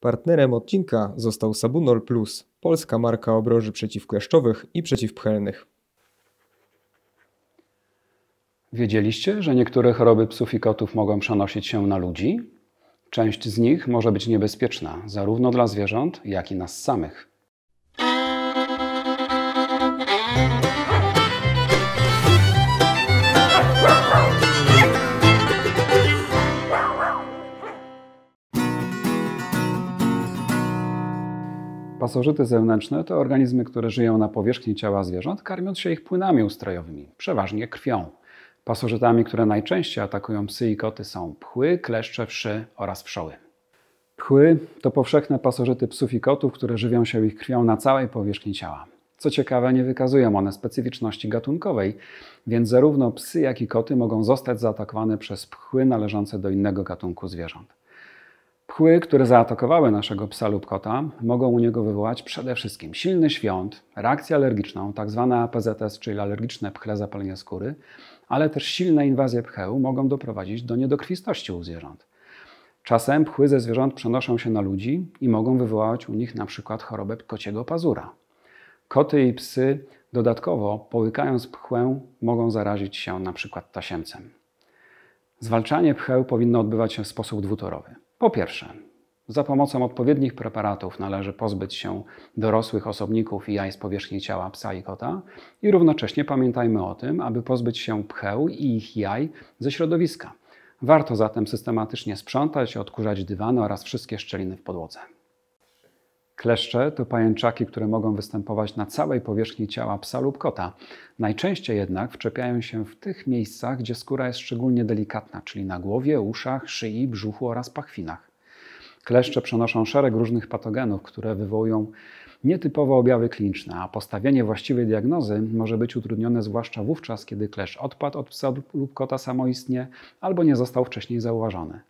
Partnerem odcinka został Sabunol Plus, polska marka obroży przeciwkleszczowych i przeciwpchelnych. Wiedzieliście, że niektóre choroby psów i kotów mogą przenosić się na ludzi? Część z nich może być niebezpieczna zarówno dla zwierząt, jak i nas samych. pasożyty zewnętrzne to organizmy, które żyją na powierzchni ciała zwierząt, karmiąc się ich płynami ustrojowymi, przeważnie krwią. Pasożytami, które najczęściej atakują psy i koty są pchły, kleszcze, wszy oraz wszoły. Pchły to powszechne pasożyty psów i kotów, które żywią się ich krwią na całej powierzchni ciała. Co ciekawe, nie wykazują one specyficzności gatunkowej, więc zarówno psy, jak i koty mogą zostać zaatakowane przez pchły należące do innego gatunku zwierząt. Pchły, które zaatakowały naszego psa lub kota, mogą u niego wywołać przede wszystkim silny świąt, reakcję alergiczną, tzw. Tak PZS, czyli alergiczne pchle zapalenia skóry, ale też silne inwazje pcheł mogą doprowadzić do niedokrwistości u zwierząt. Czasem pchły ze zwierząt przenoszą się na ludzi i mogą wywołać u nich np. chorobę kociego pazura. Koty i psy dodatkowo, połykając pchłę, mogą zarazić się np. tasiemcem. Zwalczanie pcheł powinno odbywać się w sposób dwutorowy. Po pierwsze, za pomocą odpowiednich preparatów należy pozbyć się dorosłych osobników i jaj z powierzchni ciała psa i kota i równocześnie pamiętajmy o tym, aby pozbyć się pcheł i ich jaj ze środowiska. Warto zatem systematycznie sprzątać, odkurzać dywany oraz wszystkie szczeliny w podłodze. Kleszcze to pajęczaki, które mogą występować na całej powierzchni ciała psa lub kota. Najczęściej jednak wczepiają się w tych miejscach, gdzie skóra jest szczególnie delikatna, czyli na głowie, uszach, szyi, brzuchu oraz pachwinach. Kleszcze przenoszą szereg różnych patogenów, które wywołują nietypowe objawy kliniczne, a postawienie właściwej diagnozy może być utrudnione zwłaszcza wówczas, kiedy klesz odpadł od psa lub kota samoistnie albo nie został wcześniej zauważony.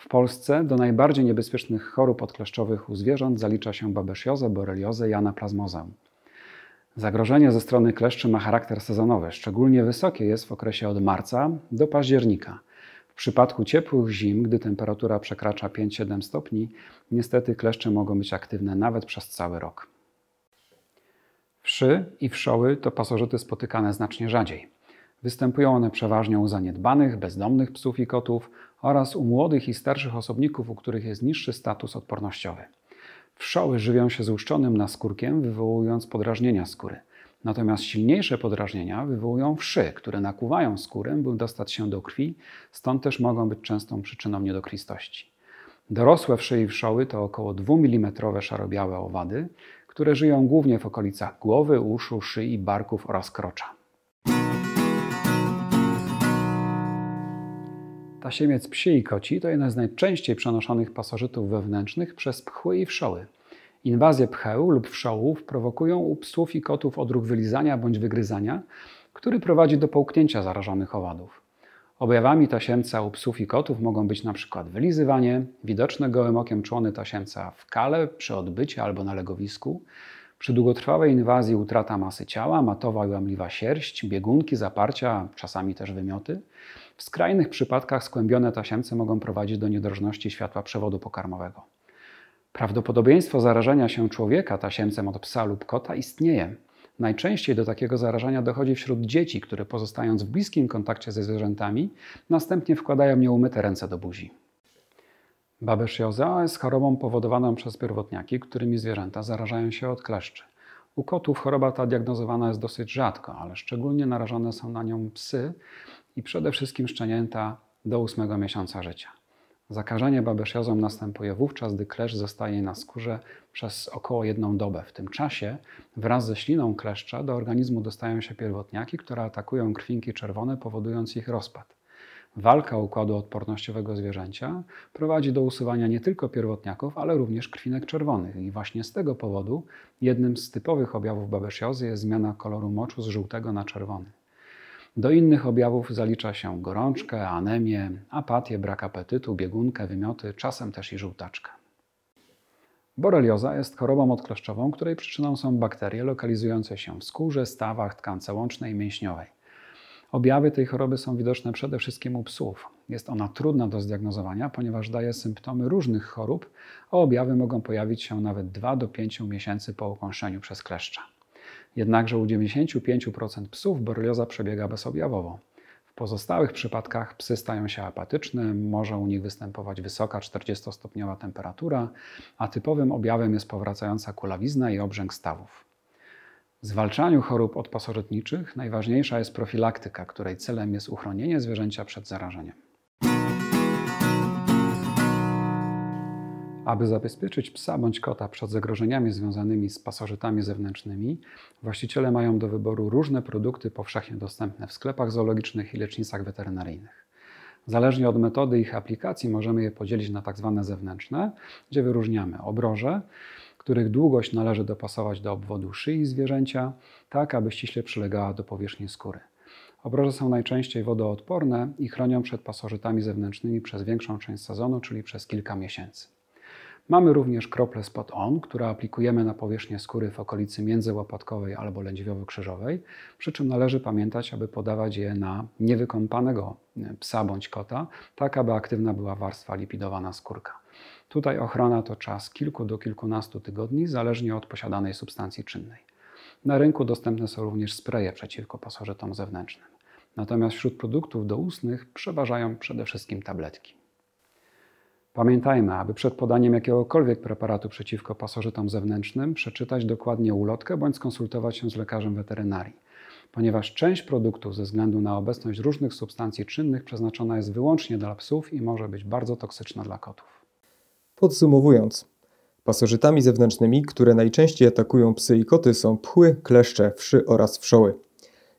W Polsce do najbardziej niebezpiecznych chorób odkleszczowych u zwierząt zalicza się babesiozę, boreliozę i anaplazmozę. Zagrożenie ze strony kleszczy ma charakter sezonowy. Szczególnie wysokie jest w okresie od marca do października. W przypadku ciepłych zim, gdy temperatura przekracza 5-7 stopni, niestety kleszcze mogą być aktywne nawet przez cały rok. Wszy i wszoły to pasożyty spotykane znacznie rzadziej. Występują one przeważnie u zaniedbanych, bezdomnych psów i kotów oraz u młodych i starszych osobników, u których jest niższy status odpornościowy. Wszoły żywią się złuszczonym naskórkiem, wywołując podrażnienia skóry. Natomiast silniejsze podrażnienia wywołują wszy, które nakłuwają skórę, by dostać się do krwi, stąd też mogą być częstą przyczyną niedokrwistości. Dorosłe wszy i wszoły to około 2 mm szarobiałe owady, które żyją głównie w okolicach głowy, uszu, szyi, barków oraz krocza. Tasiemiec psi i koci to jeden z najczęściej przenoszonych pasożytów wewnętrznych przez pchły i wszoły. Inwazje pcheł lub wszołów prowokują u psów i kotów odruch wylizania bądź wygryzania, który prowadzi do połknięcia zarażonych owadów. Objawami tasiemca u psów i kotów mogą być np. wylizywanie, widoczne gołym okiem człony tasiemca w kale, przy odbycie albo na legowisku, przy długotrwałej inwazji utrata masy ciała, matowa i łamliwa sierść, biegunki, zaparcia, czasami też wymioty, w skrajnych przypadkach skłębione tasiemce mogą prowadzić do niedrożności światła przewodu pokarmowego. Prawdopodobieństwo zarażenia się człowieka tasiemcem od psa lub kota istnieje. Najczęściej do takiego zarażenia dochodzi wśród dzieci, które pozostając w bliskim kontakcie ze zwierzętami, następnie wkładają nieumyte ręce do buzi. Babesziozea jest chorobą powodowaną przez pierwotniaki, którymi zwierzęta zarażają się od kleszczy. U kotów choroba ta diagnozowana jest dosyć rzadko, ale szczególnie narażone są na nią psy, i przede wszystkim szczenięta do 8 miesiąca życia. Zakażenie babesiozą następuje wówczas, gdy klesz zostaje na skórze przez około jedną dobę. W tym czasie wraz ze śliną kleszcza do organizmu dostają się pierwotniaki, które atakują krwinki czerwone, powodując ich rozpad. Walka układu odpornościowego zwierzęcia prowadzi do usuwania nie tylko pierwotniaków, ale również krwinek czerwonych i właśnie z tego powodu jednym z typowych objawów babesiozy jest zmiana koloru moczu z żółtego na czerwony. Do innych objawów zalicza się gorączkę, anemię, apatię, brak apetytu, biegunkę, wymioty, czasem też i żółtaczkę. Borelioza jest chorobą odkleszczową, której przyczyną są bakterie lokalizujące się w skórze, stawach, tkance łącznej i mięśniowej. Objawy tej choroby są widoczne przede wszystkim u psów. Jest ona trudna do zdiagnozowania, ponieważ daje symptomy różnych chorób, a objawy mogą pojawić się nawet 2 do 5 miesięcy po ukąszeniu przez kleszcza. Jednakże u 95% psów borelioza przebiega bezobjawowo. W pozostałych przypadkach psy stają się apatyczne, może u nich występować wysoka 40-stopniowa temperatura, a typowym objawem jest powracająca kulawizna i obrzęk stawów. W zwalczaniu chorób odpasożytniczych najważniejsza jest profilaktyka, której celem jest uchronienie zwierzęcia przed zarażeniem. Aby zabezpieczyć psa bądź kota przed zagrożeniami związanymi z pasożytami zewnętrznymi, właściciele mają do wyboru różne produkty powszechnie dostępne w sklepach zoologicznych i lecznicach weterynaryjnych. Zależnie od metody ich aplikacji możemy je podzielić na tzw. Tak zewnętrzne, gdzie wyróżniamy obroże, których długość należy dopasować do obwodu szyi zwierzęcia, tak aby ściśle przylegała do powierzchni skóry. Obroże są najczęściej wodoodporne i chronią przed pasożytami zewnętrznymi przez większą część sezonu, czyli przez kilka miesięcy. Mamy również krople Spot On, które aplikujemy na powierzchnię skóry w okolicy międzyłopatkowej albo lędźwiowo-krzyżowej, przy czym należy pamiętać, aby podawać je na niewykąpanego e, psa bądź kota, tak aby aktywna była warstwa lipidowa na skórka. Tutaj ochrona to czas kilku do kilkunastu tygodni, zależnie od posiadanej substancji czynnej. Na rynku dostępne są również spreje przeciwko pasożytom zewnętrznym. Natomiast wśród produktów doustnych przeważają przede wszystkim tabletki. Pamiętajmy, aby przed podaniem jakiegokolwiek preparatu przeciwko pasożytom zewnętrznym przeczytać dokładnie ulotkę bądź skonsultować się z lekarzem weterynarii. Ponieważ część produktów ze względu na obecność różnych substancji czynnych przeznaczona jest wyłącznie dla psów i może być bardzo toksyczna dla kotów. Podsumowując, pasożytami zewnętrznymi, które najczęściej atakują psy i koty są pchły, kleszcze, wszy oraz wszoły.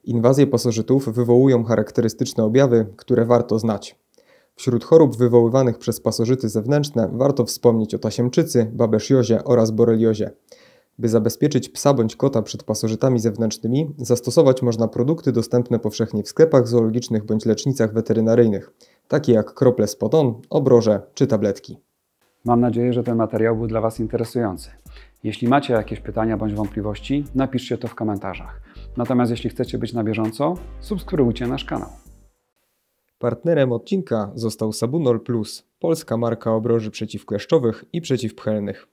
Inwazje pasożytów wywołują charakterystyczne objawy, które warto znać. Wśród chorób wywoływanych przez pasożyty zewnętrzne warto wspomnieć o tasiemczycy, babesziozie oraz boreliozie. By zabezpieczyć psa bądź kota przed pasożytami zewnętrznymi, zastosować można produkty dostępne powszechnie w sklepach zoologicznych bądź lecznicach weterynaryjnych, takie jak krople z obroże czy tabletki. Mam nadzieję, że ten materiał był dla Was interesujący. Jeśli macie jakieś pytania bądź wątpliwości, napiszcie to w komentarzach. Natomiast jeśli chcecie być na bieżąco, subskrybujcie nasz kanał. Partnerem odcinka został Sabunol Plus, polska marka obroży przeciwkleszczowych i przeciwpchelnych.